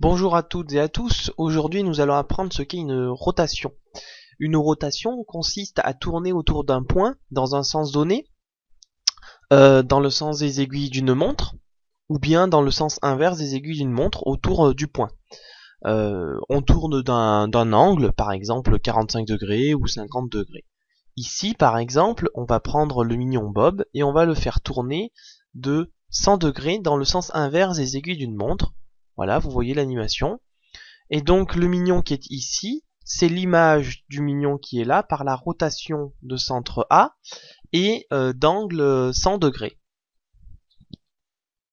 Bonjour à toutes et à tous, aujourd'hui nous allons apprendre ce qu'est une rotation. Une rotation consiste à tourner autour d'un point dans un sens donné, euh, dans le sens des aiguilles d'une montre, ou bien dans le sens inverse des aiguilles d'une montre autour euh, du point. Euh, on tourne d'un angle, par exemple 45 degrés ou 50 degrés. Ici, par exemple, on va prendre le mignon Bob et on va le faire tourner de 100 degrés dans le sens inverse des aiguilles d'une montre, voilà, vous voyez l'animation. Et donc le mignon qui est ici, c'est l'image du mignon qui est là par la rotation de centre A et euh, d'angle 100 degrés.